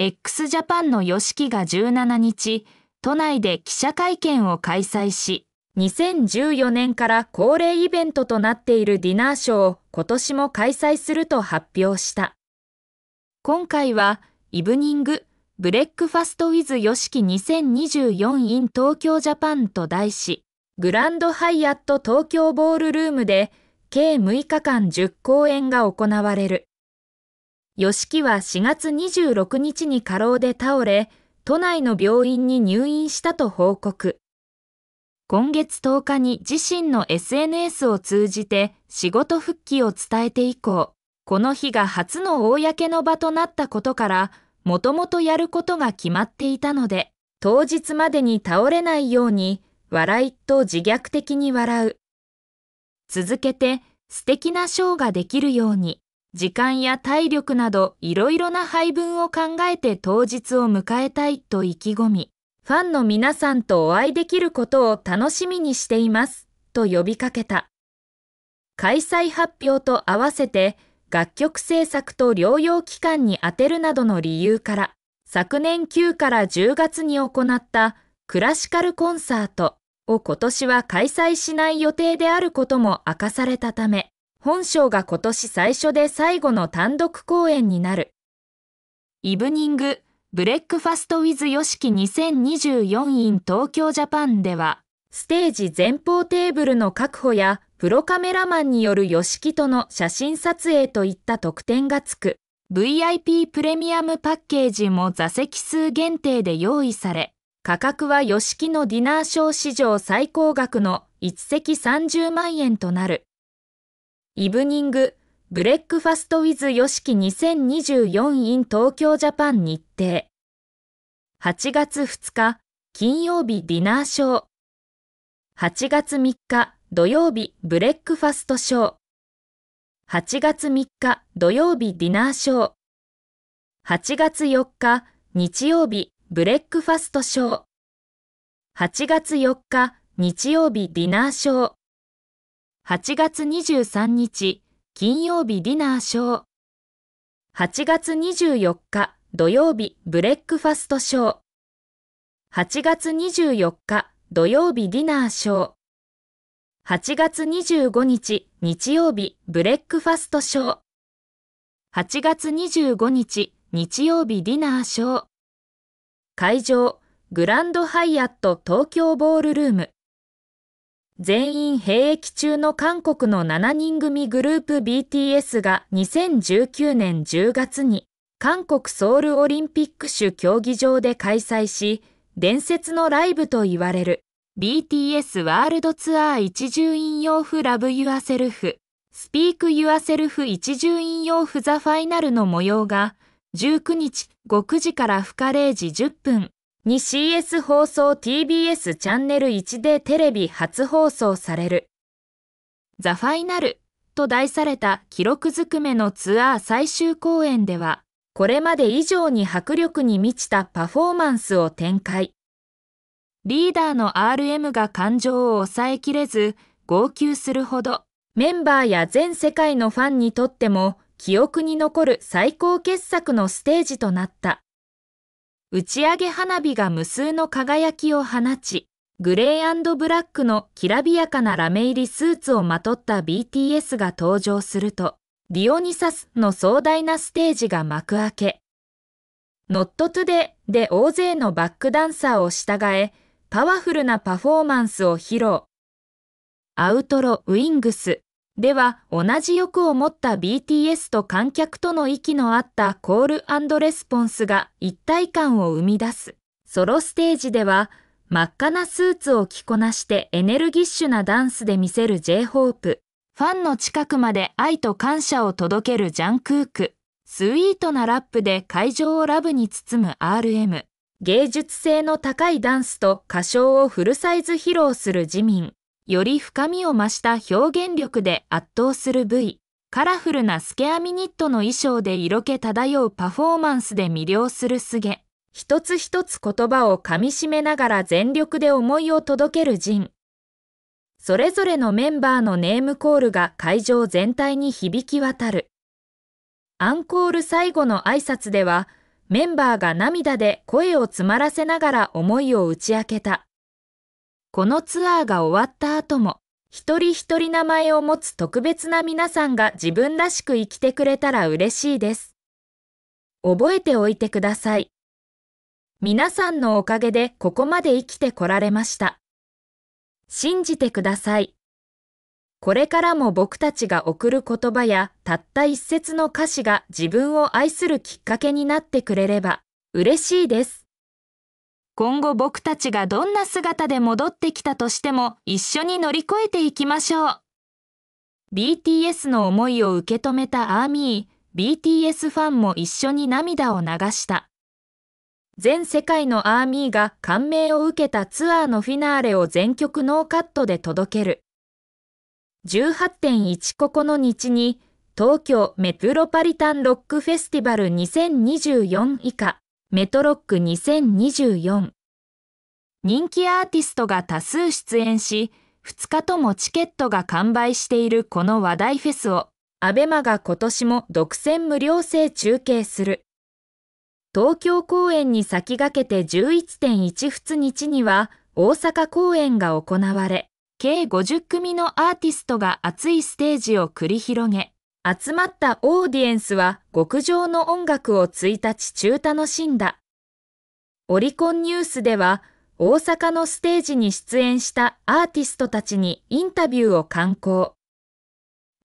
x j a p a n の yoshiki が17日、都内で記者会見を開催し、2014年から恒例イベントとなっているディナーショーを今年も開催すると発表した。今回は、イブニング、ブレックファストウィズ YOSHIKI2024 in 東京ジャパンと題し、グランドハイアット東京ボールルームで、計6日間10公演が行われる。吉木は4月26日に過労で倒れ、都内の病院に入院したと報告。今月10日に自身の SNS を通じて仕事復帰を伝えて以降、この日が初の公の場となったことから、もともとやることが決まっていたので、当日までに倒れないように、笑いと自虐的に笑う。続けて素敵なショーができるように。時間や体力などいろいろな配分を考えて当日を迎えたいと意気込み、ファンの皆さんとお会いできることを楽しみにしていますと呼びかけた。開催発表と合わせて楽曲制作と療養期間に充てるなどの理由から、昨年9から10月に行ったクラシカルコンサートを今年は開催しない予定であることも明かされたため、本賞が今年最初で最後の単独公演になる。イブニング、ブレックファストウィズヨシキ2 0 2 4 in 東京ジャパンでは、ステージ前方テーブルの確保や、プロカメラマンによるヨシキとの写真撮影といった特典がつく、VIP プレミアムパッケージも座席数限定で用意され、価格はヨシキのディナーショー史上最高額の1席30万円となる。イブニング、ブレックファストウィズ YOSHIKI2024 in 東京ジャパン日程。8月2日、金曜日ディナーショー。8月3日、土曜日ブレックファストショー。8月3日土曜日ディナーショー。8月4日日曜日ブレックファストショー。8月4日日曜日ディナーショー。8月23日金曜日ディナーショー8月24日土曜日ブレックファストショー8月24日土曜日ディナーショー8月25日日曜日ブレックファストショー8月25日日曜日ディナーショー会場グランドハイアット東京ボールルーム全員兵役中の韓国の7人組グループ BTS が2019年10月に韓国ソウルオリンピック主競技場で開催し、伝説のライブと言われる BTS ワールドツアー一重引用フラブユアセルフ、スピークユアセルフ一重引用フザファイナルの模様が19日5時から深0時10分に CS 放送 TBS チャンネル1でテレビ初放送される。ザ・ファイナルと題された記録ずくめのツアー最終公演では、これまで以上に迫力に満ちたパフォーマンスを展開。リーダーの RM が感情を抑えきれず、号泣するほど、メンバーや全世界のファンにとっても、記憶に残る最高傑作のステージとなった。打ち上げ花火が無数の輝きを放ち、グレーブラックのきらびやかなラメ入りスーツをまとった BTS が登場すると、ディオニサスの壮大なステージが幕開け。ノットトゥデで大勢のバックダンサーを従え、パワフルなパフォーマンスを披露。アウトロウィングスでは、同じ欲を持った BTS と観客との息の合ったコールレスポンスが一体感を生み出す。ソロステージでは、真っ赤なスーツを着こなしてエネルギッシュなダンスで見せる J-Hope。ファンの近くまで愛と感謝を届けるジャンクーク。スイートなラップで会場をラブに包む RM。芸術性の高いダンスと歌唱をフルサイズ披露する自民。より深みを増した表現力で圧倒する V、カラフルなスケアミニットの衣装で色気漂うパフォーマンスで魅了するスゲ、一つ一つ言葉をかみしめながら全力で思いを届けるジン。それぞれのメンバーのネームコールが会場全体に響き渡る。アンコール最後の挨拶では、メンバーが涙で声を詰まらせながら思いを打ち明けた。このツアーが終わった後も、一人一人名前を持つ特別な皆さんが自分らしく生きてくれたら嬉しいです。覚えておいてください。皆さんのおかげでここまで生きてこられました。信じてください。これからも僕たちが送る言葉やたった一節の歌詞が自分を愛するきっかけになってくれれば嬉しいです。今後僕たちがどんな姿で戻ってきたとしても一緒に乗り越えていきましょう。BTS の思いを受け止めたアーミー、BTS ファンも一緒に涙を流した。全世界のアーミーが感銘を受けたツアーのフィナーレを全曲ノーカットで届ける。18.19日に東京メトロパリタンロックフェスティバル2024以下メトロック2024人気アーティストが多数出演し2日ともチケットが完売しているこの話題フェスをアベマが今年も独占無料制中継する東京公演に先駆けて11.12日には大阪公演が行われ計50組のアーティストが熱いステージを繰り広げ集まったオーディエンスは極上の音楽を1日中楽しんだ。オリコンニュースでは大阪のステージに出演したアーティストたちにインタビューを刊行。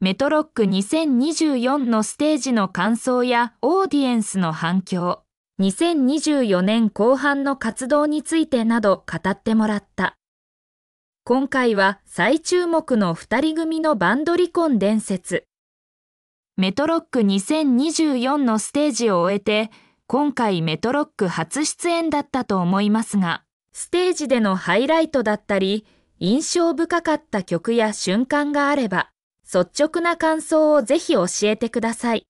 メトロック2024のステージの感想やオーディエンスの反響、2024年後半の活動についてなど語ってもらった。今回は最注目の2人組のバンドリコン伝説。メトロック2024のステージを終えて、今回メトロック初出演だったと思いますが、ステージでのハイライトだったり、印象深かった曲や瞬間があれば、率直な感想をぜひ教えてください。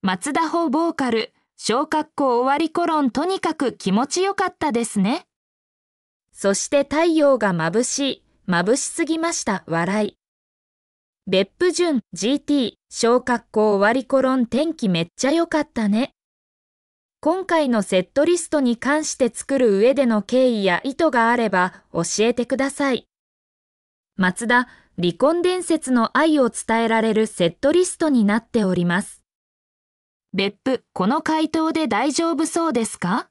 松田穂ボーカル、小学校終わりコロンとにかく気持ちよかったですね。そして太陽が眩しい、眩しすぎました、笑い。別府順 GT 小校終割りコロン天気めっちゃ良かったね。今回のセットリストに関して作る上での経緯や意図があれば教えてください。松田、離婚伝説の愛を伝えられるセットリストになっております。別府、この回答で大丈夫そうですか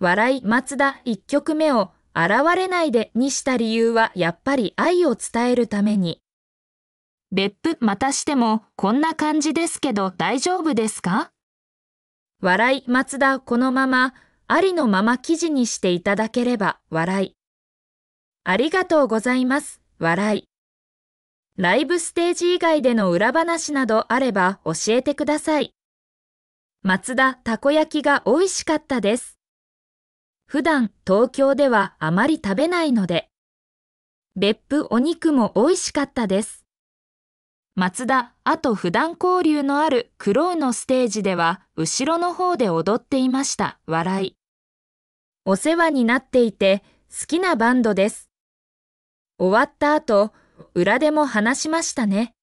笑い松田1曲目を現れないでにした理由はやっぱり愛を伝えるために別府またしてもこんな感じですけど大丈夫ですか笑い松田このままありのまま記事にしていただければ笑い。ありがとうございます笑い。ライブステージ以外での裏話などあれば教えてください。松田たこ焼きが美味しかったです。普段東京ではあまり食べないので。別府お肉も美味しかったです。松田あと普段交流のあるクロウのステージでは後ろの方で踊っていました笑いお世話になっていて好きなバンドです終わった後裏でも話しましたね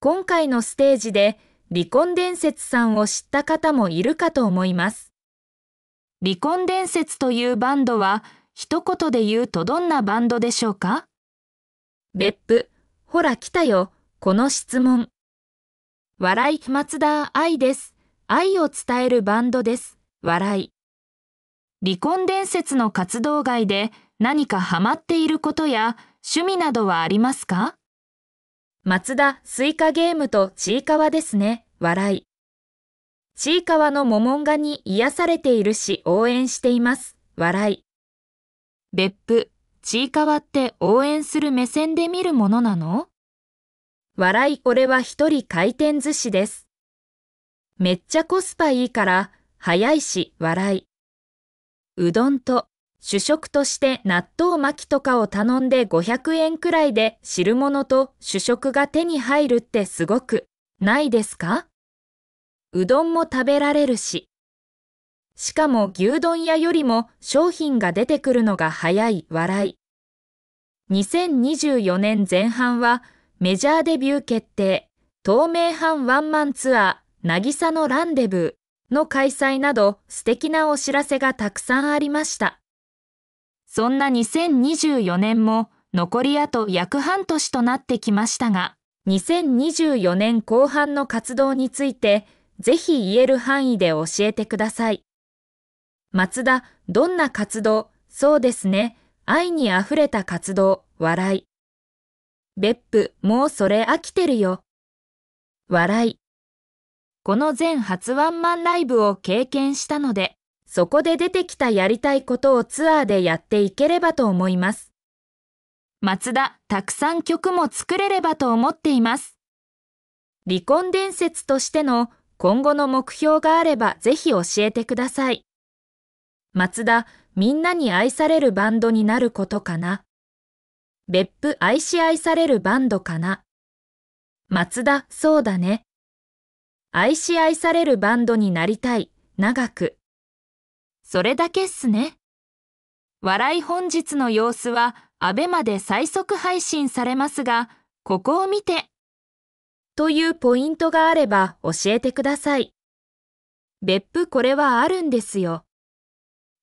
今回のステージで離婚伝説さんを知った方もいるかと思います離婚伝説というバンドは一言で言うとどんなバンドでしょうか別府ほら来たよこの質問。笑い、松田愛です。愛を伝えるバンドです。笑い。離婚伝説の活動外で何かハマっていることや趣味などはありますか松田、スイカゲームとちいかわですね。笑い。ちいかわのモモンガに癒されているし応援しています。笑い。別府、ちいかわって応援する目線で見るものなの笑い俺は一人回転寿司です。めっちゃコスパいいから、早いし笑い。うどんと主食として納豆巻きとかを頼んで500円くらいで汁物と主食が手に入るってすごくないですかうどんも食べられるし。しかも牛丼屋よりも商品が出てくるのが早い笑い。2024年前半はメジャーデビュー決定、透明版ワンマンツアー、なぎさのランデブーの開催など素敵なお知らせがたくさんありました。そんな2024年も残りあと約半年となってきましたが、2024年後半の活動について、ぜひ言える範囲で教えてください。松田、どんな活動そうですね。愛に溢れた活動、笑い。別府、もうそれ飽きてるよ。笑い。この全初ワンマンライブを経験したので、そこで出てきたやりたいことをツアーでやっていければと思います。松田、たくさん曲も作れればと思っています。離婚伝説としての今後の目標があればぜひ教えてください。松田、みんなに愛されるバンドになることかな。別府愛し愛されるバンドかな。松田、そうだね。愛し愛されるバンドになりたい、長く。それだけっすね。笑い本日の様子は、アベまで最速配信されますが、ここを見て。というポイントがあれば教えてください。別府これはあるんですよ。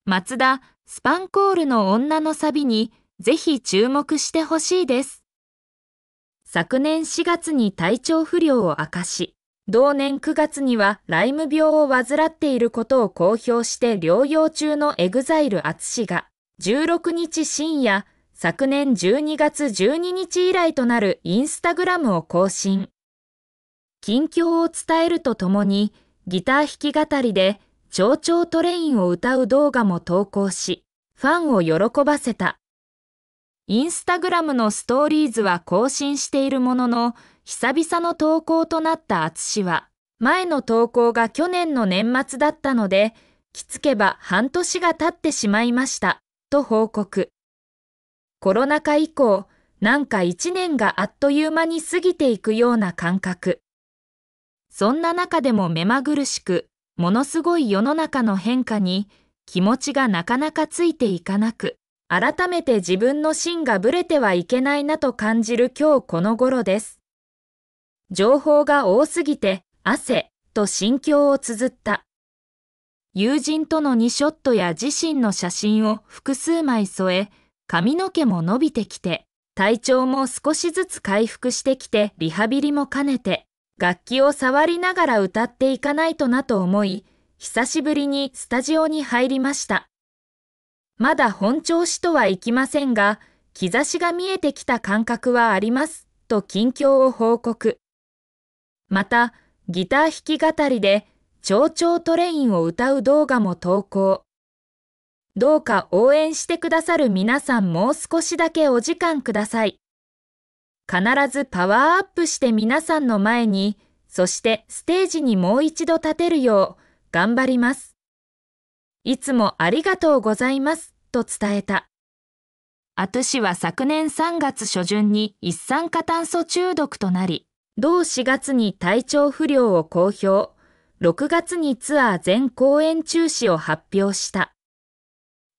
松田、スパンコールの女のサビに、ぜひ注目してほしいです。昨年4月に体調不良を明かし、同年9月にはライム病を患っていることを公表して療養中のエグザイル淳が、16日深夜、昨年12月12日以来となるインスタグラムを更新。近況を伝えるとともに、ギター弾き語りで、蝶々トレインを歌う動画も投稿し、ファンを喜ばせた。インスタグラムのストーリーズは更新しているものの、久々の投稿となった淳は、前の投稿が去年の年末だったので、きつけば半年が経ってしまいました、と報告。コロナ禍以降、なんか一年があっという間に過ぎていくような感覚。そんな中でも目まぐるしく、ものすごい世の中の変化に、気持ちがなかなかついていかなく、改めて自分の芯がぶれてはいけないなと感じる今日この頃です。情報が多すぎて汗と心境を綴った。友人との2ショットや自身の写真を複数枚添え、髪の毛も伸びてきて、体調も少しずつ回復してきてリハビリも兼ねて、楽器を触りながら歌っていかないとなと思い、久しぶりにスタジオに入りました。まだ本調子とはいきませんが、兆しが見えてきた感覚はあります、と近況を報告。また、ギター弾き語りで、蝶々トレインを歌う動画も投稿。どうか応援してくださる皆さんもう少しだけお時間ください。必ずパワーアップして皆さんの前に、そしてステージにもう一度立てるよう頑張ります。いつもありがとうございますと伝えた。あとシは昨年3月初旬に一酸化炭素中毒となり、同4月に体調不良を公表、6月にツアー全公演中止を発表した。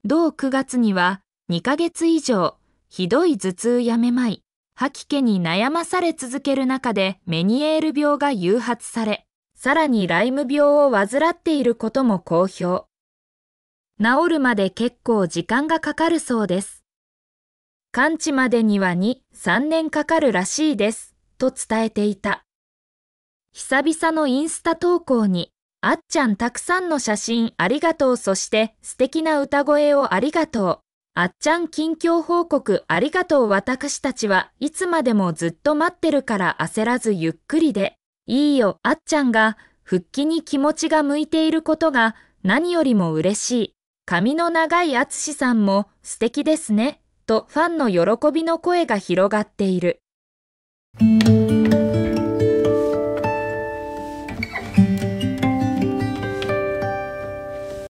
同9月には2ヶ月以上、ひどい頭痛やめまい、吐き気に悩まされ続ける中でメニエール病が誘発され、さらにライム病を患っていることも公表。治るまで結構時間がかかるそうです。完治までには2、3年かかるらしいです、と伝えていた。久々のインスタ投稿に、あっちゃんたくさんの写真ありがとうそして素敵な歌声をありがとう。あっちゃん近況報告ありがとう私たちはいつまでもずっと待ってるから焦らずゆっくりで。いいよあっちゃんが復帰に気持ちが向いていることが何よりも嬉しい。髪の長い淳さんも素敵ですね、とファンの喜びの声が広がっている。